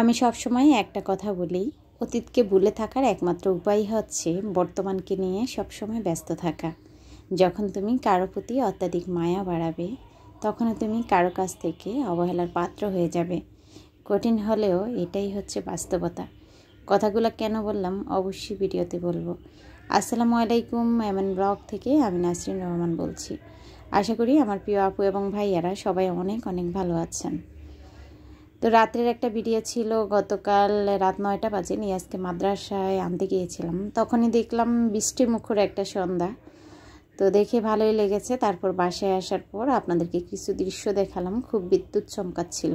আমি সবসময় একটা কথা বলি অতীতকে ভুলে থাকার একমাত্র উপায় হচ্ছে বর্তমানকে নিয়ে সবসময় ব্যস্ত থাকা যখন তুমি কারো প্রতি অত্যাধিক মায়া বাড়াবে তখনও তুমি কারো কাছ থেকে অবহেলার পাত্র হয়ে যাবে কঠিন হলেও এটাই হচ্ছে বাস্তবতা কথাগুলো কেন বললাম অবশ্যই ভিডিওতে বলবো আসসালামু আলাইকুম এমন ব্লগ থেকে আমি নাসরিন রহমান বলছি আশা করি আমার প্রিয় আপু এবং ভাইয়ারা সবাই অনেক অনেক ভালো আছেন তো রাত্রের একটা ভিডিও ছিল গতকাল রাত নয়টা বাজে নিয়ে আজকে মাদ্রাসায় আনতে গিয়েছিলাম তখনই দেখলাম বৃষ্টি মুখর একটা সন্ধ্যা তো দেখে ভালোই লেগেছে তারপর বাসায় আসার পর আপনাদেরকে কিছু দৃশ্য দেখালাম খুব বিদ্যুৎ চমকাচ্ছিল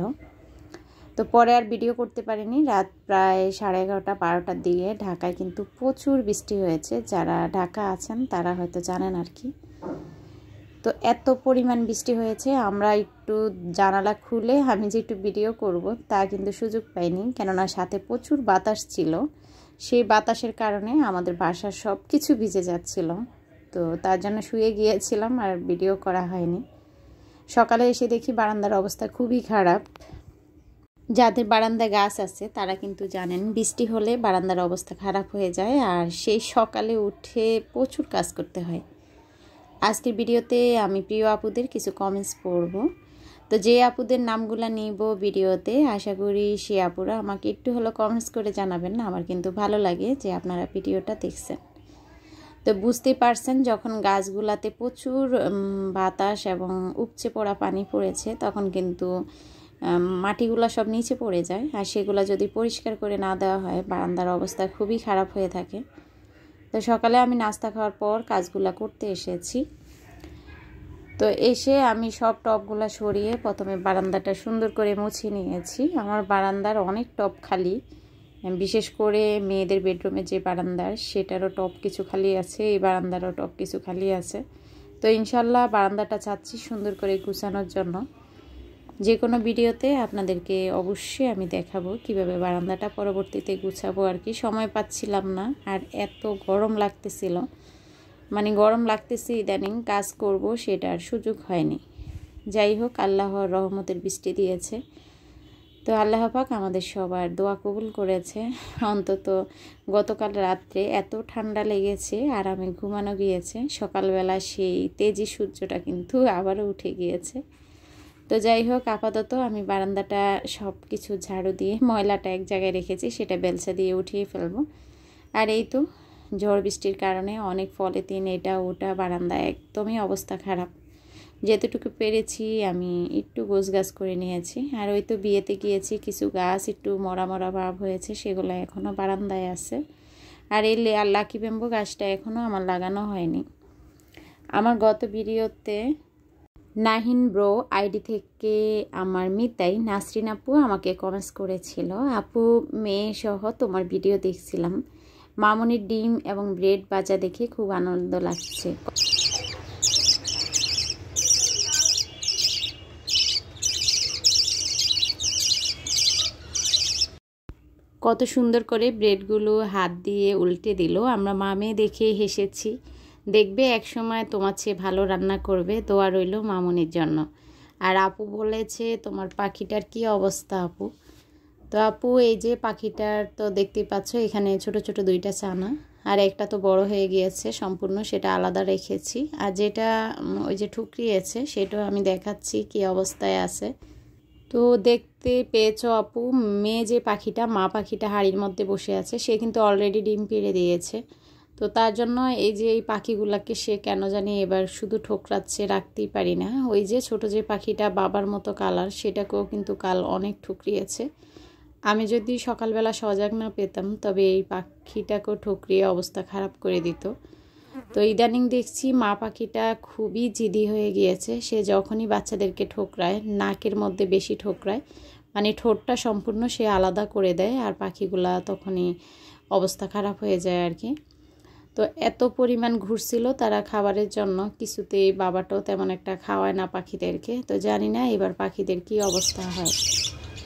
তো পরে আর ভিডিও করতে পারিনি রাত প্রায় সাড়ে এগারোটা বারোটার দিকে ঢাকায় কিন্তু প্রচুর বৃষ্টি হয়েছে যারা ঢাকা আছেন তারা হয়তো জানেন আর কি তো এত পরিমাণ বৃষ্টি হয়েছে আমরা একটু জানালা খুলে আমি যে একটু ভিডিও করব তা কিন্তু সুযোগ পাইনি কেননা সাথে প্রচুর বাতাস ছিল সেই বাতাসের কারণে আমাদের বাসার সব কিছু ভিজে যাচ্ছিল তো তার জন্য শুয়ে গিয়েছিলাম আর ভিডিও করা হয়নি সকালে এসে দেখি বারান্দার অবস্থা খুবই খারাপ যাদের বারান্দা গাছ আছে তারা কিন্তু জানেন বৃষ্টি হলে বারান্দার অবস্থা খারাপ হয়ে যায় আর সেই সকালে উঠে প্রচুর কাজ করতে হয় আজকের ভিডিওতে আমি প্রিয় আপুদের কিছু কমেন্টস পড়ব তো যে আপুদের নামগুলো নিব ভিডিওতে আশা করি সে আপুরা আমাকে একটু হলো কমেন্টস করে জানাবেন না আমার কিন্তু ভালো লাগে যে আপনারা ভিডিওটা দেখছেন তো বুঝতে পারছেন যখন গাছগুলাতে প্রচুর বাতাস এবং উপচে পড়া পানি পড়েছে তখন কিন্তু মাটিগুলো সব নিচে পড়ে যায় আর সেগুলো যদি পরিষ্কার করে না দেওয়া হয় বারান্দার অবস্থা খুবই খারাপ হয়ে থাকে তো সকালে আমি নাস্তা খাওয়ার পর কাজগুলা করতে এসেছি তো এসে আমি সব টপগুলো সরিয়ে প্রথমে বারান্দাটা সুন্দর করে মুছে নিয়েছি আমার বারান্দার অনেক টপ খালি বিশেষ করে মেয়েদের বেডরুমে যে বারান্দার সেটারও টপ কিছু খালি আছে এই বারান্দারও টপ কিছু খালি আছে তো ইনশাল্লাহ বারান্দাটা চাচ্ছি সুন্দর করে গুছানোর জন্য যে কোনো ভিডিওতে আপনাদেরকে অবশ্যই আমি দেখাবো কিভাবে বারান্দাটা পরবর্তীতে গুছাবো আর কি সময় পাচ্ছিলাম না আর এত গরম লাগতেছিল মানে গরম লাগতেছে ইদানিং কাজ করব সেটার সুযোগ হয়নি যাই হোক আল্লাহর রহমতের বৃষ্টি দিয়েছে তো আল্লাহ পাক আমাদের সবার দোয়া কবুল করেছে অন্তত গতকাল রাত্রে এত ঠান্ডা লেগেছে আর আমি ঘুমানো গিয়েছে সকালবেলা সেই তেজি সূর্যটা কিন্তু আবারও উঠে গিয়েছে তো যাই হোক আপাতত আমি বারান্দাটা সব কিছু ঝাড়ু দিয়ে ময়লাটা এক জায়গায় রেখেছি সেটা বেলসা দিয়ে উঠিয়ে ফেলব আর এই তো ঝড় বৃষ্টির কারণে অনেক তিন এটা ওটা বারান্দা একদমই অবস্থা খারাপ যেতটুকু পেরেছি আমি একটু গোছ গাছ করে নিয়েছি আর ওই তো বিয়েতে গিয়েছি কিছু গাছ একটু মরা মরা ভাব হয়েছে সেগুলো এখনও বারান্দায় আছে আর এই লাকি বেম্বু গাছটা এখনও আমার লাগানো হয়নি আমার গত ভিডিওতে নাহিন ব্রো আইডি থেকে আমার মিতাই নাসরিন আপু আমাকে কমেন্টস করেছিল আপু মেয়ে সহ তোমার ভিডিও দেখছিলাম মামনির ডিম এবং ব্রেড বাজা দেখে খুব আনন্দ লাগছে কত সুন্দর করে ব্রেডগুলো হাত দিয়ে উল্টে দিল আমরা মামে দেখে হেসেছি দেখবে একসময় তোমার চেয়ে ভালো রান্না করবে দোয়া রইল মামুনির জন্য আর আপু বলেছে তোমার পাখিটার কি অবস্থা আপু তো আপু এই যে পাখিটার তো দেখতেই পাচ্ছ এখানে ছোট ছোট দুইটা চানা আর একটা তো বড় হয়ে গিয়েছে সম্পূর্ণ সেটা আলাদা রেখেছি আর যেটা ওই যে ঠুকরিয়েছে সেটাও আমি দেখাচ্ছি কি অবস্থায় আছে তো দেখতে পেয়েছ আপু মেয়ে যে পাখিটা মা পাখিটা হাড়ির মধ্যে বসে আছে সে কিন্তু অলরেডি ডিম পেড়ে দিয়েছে তো তার জন্য এই যে এই পাখিগুলাকে সে কেন জানি এবার শুধু ঠোকরাচ্ছে রাখতেই পারি না ওই যে ছোট যে পাখিটা বাবার মতো কালার সেটাকেও কিন্তু কাল অনেক ঠুকরিয়েছে আমি যদি সকালবেলা সজাগ না পেতাম তবে এই পাখিটাকেও ঠুকরিয়ে অবস্থা খারাপ করে দিত তো ইদানিং দেখছি মা পাখিটা খুবই জিদি হয়ে গিয়েছে সে যখনই বাচ্চাদেরকে ঠোকরায় নাকের মধ্যে বেশি ঠোকরায় মানে ঠোঁটটা সম্পূর্ণ সে আলাদা করে দেয় আর পাখিগুলা তখনই অবস্থা খারাপ হয়ে যায় আর কি তো এত পরিমাণ ঘুরছিল তারা খাবারের জন্য কিছুতে বাবাটাও তেমন একটা খাওয়ায় না পাখিদেরকে তো জানি না এবার পাখিদের কি অবস্থা হয়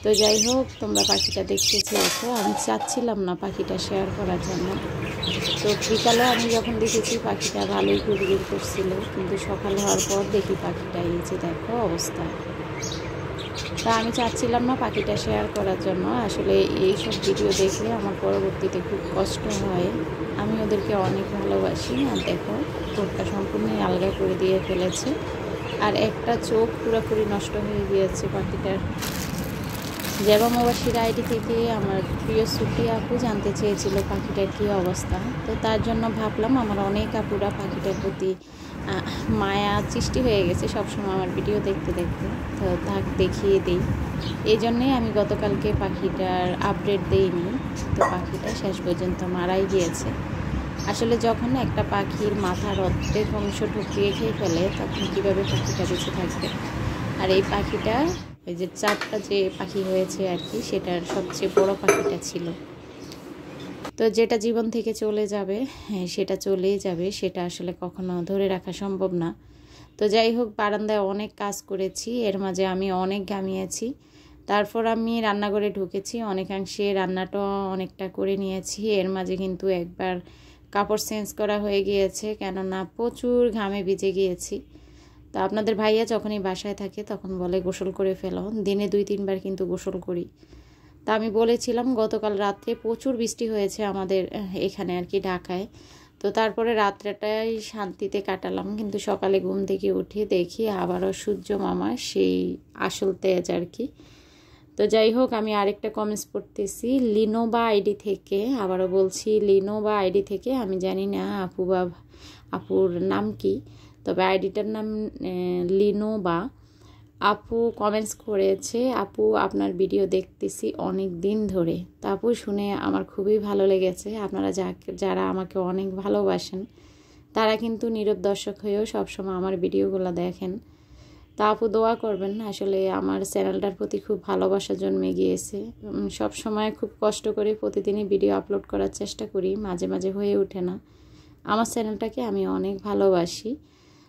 তো যাই হোক তোমরা পাখিটা দেখতে চেয়েছো আমি চাচ্ছিলাম না পাখিটা শেয়ার করার জন্য তো বিকালে আমি যখন দেখেছি পাখিটা ভালোই ঘুরঘুর করছিল কিন্তু সকাল হওয়ার পর দেখি পাখিটা এই যে দেখো অবস্থা তা আমি চাচ্ছিলাম না পাখিটা শেয়ার করার জন্য আসলে এই সব ভিডিও দেখলে আমার পরবর্তীতে খুব কষ্ট হয় আমি ওদেরকে অনেক ভালোবাসি আর দেখো ঠোঁটটা সম্পূর্ণই আলগা করে দিয়ে ফেলেছে আর একটা চোখ পুরোপুরি নষ্ট হয়ে গিয়েছে পাখিটার জেবামাবাসীর আইডি থেকে আমার প্রিয় সুফি আপু জানতে চেয়েছিল পাখিটার কী অবস্থা তো তার জন্য ভাবলাম আমার অনেক আপুরা পাখিটার প্রতি মায়া সৃষ্টি হয়ে গেছে সবসময় আমার ভিডিও দেখতে দেখতে তো তাক দেখিয়ে দিই এই জন্যেই আমি গতকালকে পাখিটার আপডেট দেইনি তো পাখিটা শেষ পর্যন্ত মারাই গিয়েছে আসলে যখন একটা পাখির মাথার অর্ধেক অংশ ঢুকিয়ে খেয়ে ফেলে তখন কীভাবে পাখিটা বেঁচে থাকবে আর এই পাখিটা ওই যে চারটা যে পাখি হয়েছে আর কি সেটার সবচেয়ে বড় পাখিটা ছিল তো যেটা জীবন থেকে চলে যাবে হ্যাঁ, সেটা চলেই যাবে সেটা আসলে কখনো ধরে রাখা সম্ভব না তো যাই হোক বারান্দায় অনেক কাজ করেছি এর মাঝে আমি অনেক গামিয়েছি তারপর আমি রান্নাঘরে ঢুকেছি অনেকাংশে রান্নাটা অনেকটা করে নিয়েছি এর মাঝে কিন্তু একবার কাপড় চেঞ্জ করা হয়ে গিয়েছে কেননা প্রচুর ঘামে ভিজে গিয়েছি তা আপনাদের ভাইয়া যখনই বাসায় থাকে তখন বলে গোসল করে ফেলো দিনে দুই তিনবার কিন্তু গোসল করি তা আমি বলেছিলাম গতকাল রাত্রে প্রচুর বৃষ্টি হয়েছে আমাদের এখানে আর কি ঢাকায় তো তারপরে রাত্রেটাই শান্তিতে কাটালাম কিন্তু সকালে ঘুম থেকে উঠে দেখি আবারও সূর্য মামা সেই আসল তেজ আর কি তো যাই হোক আমি আরেকটা কমেন্টস পড়তেছি লিনোবা আইডি থেকে আবারও বলছি লিনোবা আইডি থেকে আমি জানি না আপু বা আপুর নাম কি তবে আইডিটার নাম লিনো বা আপু কমেন্টস করেছে আপু আপনার ভিডিও দেখতেছি অনেক দিন ধরে তো আপু শুনে আমার খুবই ভালো লেগেছে আপনারা যা যারা আমাকে অনেক ভালোবাসেন তারা কিন্তু নীরব দর্শক হয়েও সবসময় আমার ভিডিওগুলো দেখেন তা আপু দোয়া করবেন আসলে আমার চ্যানেলটার প্রতি খুব ভালোবাসা জন্মে গিয়েছে সব সময় খুব কষ্ট করে প্রতিদিনই ভিডিও আপলোড করার চেষ্টা করি মাঝে মাঝে হয়ে ওঠে না আমার চ্যানেলটাকে আমি অনেক ভালোবাসি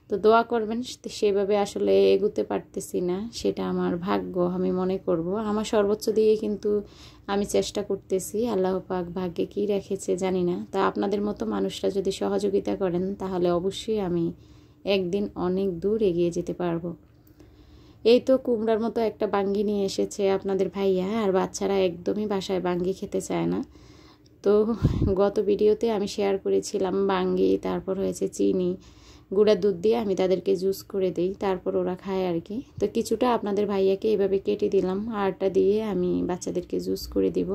তো দোয়া করবেন সেভাবে আসলে এগুতে পারতেছি না সেটা আমার ভাগ্য আমি মনে করব আমার সর্বোচ্চ দিয়ে কিন্তু আমি চেষ্টা করতেছি আল্লাহ পাক ভাগ্যে কি রেখেছে জানি না তা আপনাদের মতো মানুষরা যদি সহযোগিতা করেন তাহলে অবশ্যই আমি একদিন অনেক দূর এগিয়ে যেতে পারবো এই তো কুমড়ার মতো একটা বাঙ্গি নিয়ে এসেছে আপনাদের ভাইয়া আর বাচ্চারা একদমই বাসায় বাঙ্গি খেতে চায় না তো গত ভিডিওতে আমি শেয়ার করেছিলাম বাঙ্গি তারপর হয়েছে চিনি গুঁড়া দুধ দিয়ে আমি তাদেরকে জুস করে দিই তারপর ওরা খায় আর কি তো কিছুটা আপনাদের ভাইয়াকে এভাবে কেটে দিলাম আরটা দিয়ে আমি বাচ্চাদেরকে জুস করে দিব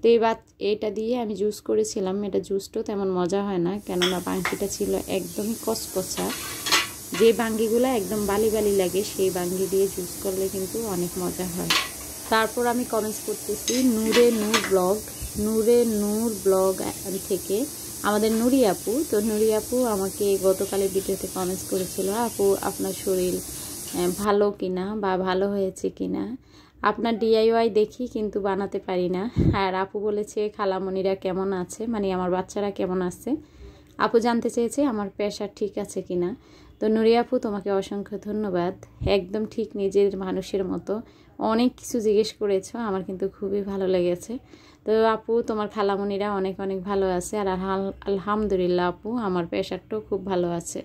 তো এই বাত এটা দিয়ে আমি জুস করেছিলাম এটা জুসটাও তেমন মজা হয় না কেননা বাঙ্গিটা ছিল একদমই কসকসা যে বাঙ্গিগুলো একদম বালি বালি লাগে সেই বাঙ্গি দিয়ে জুস করলে কিন্তু অনেক মজা হয় তারপর আমি কমেন্টস করতেছি নূরে নূর ব্লগ নূরে নূর ব্লগ থেকে আমাদের নুরি আপু তো নুরি আপু আমাকে গতকালের ভিডিওতে কমেন্টস করেছিল আপু আপনার শরীর ভালো কিনা বা ভালো হয়েছে কিনা আপনার ডিআইওয়াই দেখি কিন্তু বানাতে পারি না আর আপু বলেছে খালামণিরা কেমন আছে মানে আমার বাচ্চারা কেমন আছে আপু জানতে চেয়েছে আমার প্রেশার ঠিক আছে কিনা তো নুরি আপু তোমাকে অসংখ্য ধন্যবাদ একদম ঠিক নিজের মানুষের মতো অনেক কিছু জিজ্ঞেস করেছ আমার কিন্তু খুবই ভালো লেগেছে তো আপু তোমার খালামণিরা অনেক অনেক ভালো আছে আর আলহামদুলিল্লাহ আপু আমার প্রেশারটাও খুব ভালো আছে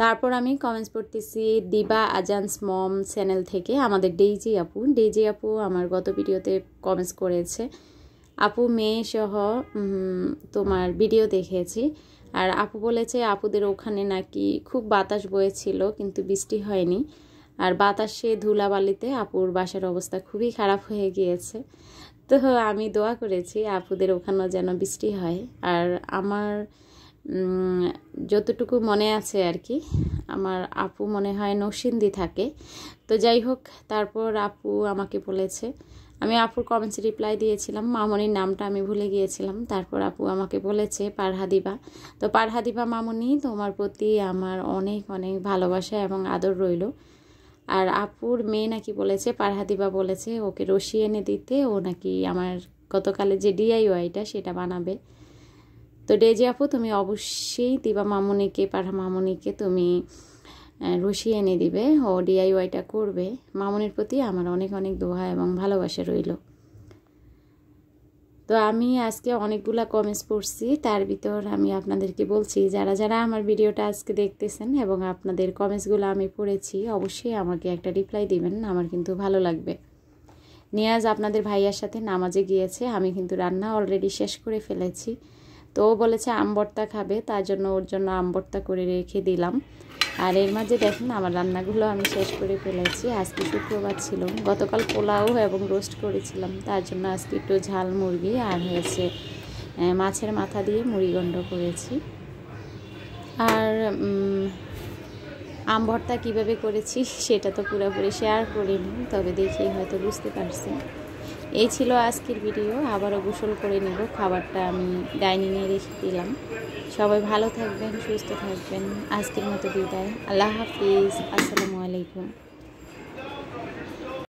তারপর আমি কমেন্টস পড়তেছি দিবা আজান্স মম চ্যানেল থেকে আমাদের ডেইজি আপু ডেইজি আপু আমার গত ভিডিওতে কমেন্টস করেছে আপু মেয়ে সহ তোমার ভিডিও দেখেছি আর আপু বলেছে আপুদের ওখানে নাকি খুব বাতাস বয়েছিল কিন্তু বৃষ্টি হয়নি আর বাতাসে ধুলাবালিতে আপুর বাসার অবস্থা খুবই খারাপ হয়ে গিয়েছে তো আমি দোয়া করেছি আপুদের ওখানেও যেন বৃষ্টি হয় আর আমার যতটুকু মনে আছে আর কি আমার আপু মনে হয় নৌসিন্দি থাকে তো যাই হোক তারপর আপু আমাকে বলেছে আমি আপুর কমেন্টস রিপ্লাই দিয়েছিলাম মামনির নামটা আমি ভুলে গিয়েছিলাম তারপর আপু আমাকে বলেছে পারহাদিবা তো পারহাদিবা মামনি তোমার প্রতি আমার অনেক অনেক ভালোবাসা এবং আদর রইল আর আপুর মেয়ে নাকি বলেছে পারহাদিবা বলেছে ওকে রশি এনে দিতে ও নাকি আমার গতকালে যে ডিআইওয়াইটা সেটা বানাবে তো ডেজি আপু তুমি অবশ্যই দিবা মামুনিকে পারহা মামুনিকে তুমি রশি এনে দিবে ও ডিআইওয়াইটা করবে মামুনির প্রতি আমার অনেক অনেক দোহা এবং ভালোবাসা রইল তো আমি আজকে অনেকগুলা কমেন্টস পড়ছি তার ভিতর আমি আপনাদেরকে বলছি যারা যারা আমার ভিডিওটা আজকে দেখতেছেন এবং আপনাদের কমেন্টসগুলো আমি পড়েছি অবশ্যই আমাকে একটা রিপ্লাই দিবেন আমার কিন্তু ভালো লাগবে নিয়াজ আপনাদের ভাইয়ার সাথে নামাজে গিয়েছে আমি কিন্তু রান্না অলরেডি শেষ করে ফেলেছি তো ও বলেছে আমবর্তা খাবে তার জন্য ওর জন্য আমবর্তা করে রেখে দিলাম আর এর মাঝে দেখেন আমার রান্নাগুলো আমি শেষ করে ফেলেছি আজকে শুক্রবার ছিল গতকাল পোলাও এবং রোস্ট করেছিলাম তার জন্য আজকে একটু ঝাল মুরগি আর হয়েছে মাছের মাথা দিয়ে মুড়িগণ্ড করেছি আর আম ভর্তা কীভাবে করেছি সেটা তো পুরোপুরি শেয়ার করিনি তবে দেখি হয়তো বুঝতে পারছি এই ছিল আজকের ভিডিও আবারও গোসল করে নেব খাবারটা আমি ডাইনিংয়ে রেখে দিলাম সবাই ভালো থাকবেন সুস্থ থাকবেন আজকের মতো বিদায় আল্লাহ হাফিজ আসসালামু আলাইকুম